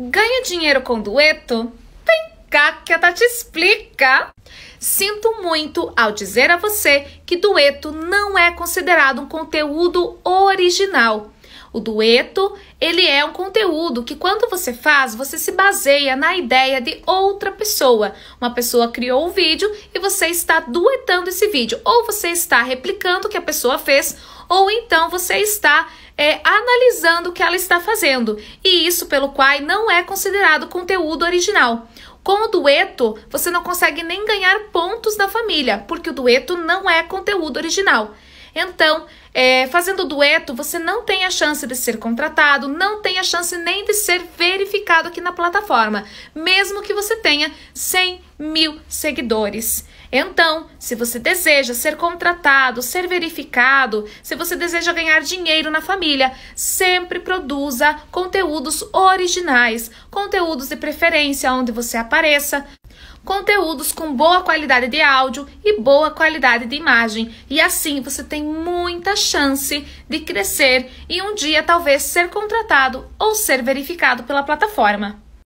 Ganha dinheiro com dueto? Vem cá que a Tati explica! Sinto muito ao dizer a você que dueto não é considerado um conteúdo original. O dueto, ele é um conteúdo que quando você faz, você se baseia na ideia de outra pessoa. Uma pessoa criou um vídeo e você está duetando esse vídeo, ou você está replicando o que a pessoa fez, ou então você está é, analisando o que ela está fazendo. E isso pelo qual não é considerado conteúdo original. Com o dueto, você não consegue nem ganhar pontos da família, porque o dueto não é conteúdo original. Então, é, fazendo dueto, você não tem a chance de ser contratado, não tem a chance nem de ser verificado aqui na plataforma, mesmo que você tenha 100 mil seguidores. Então, se você deseja ser contratado, ser verificado, se você deseja ganhar dinheiro na família, sempre produza conteúdos originais, conteúdos de preferência onde você apareça, conteúdos com boa qualidade de áudio e boa qualidade de imagem. E assim você tem muita chance de crescer e um dia talvez ser contratado ou ser verificado pela plataforma.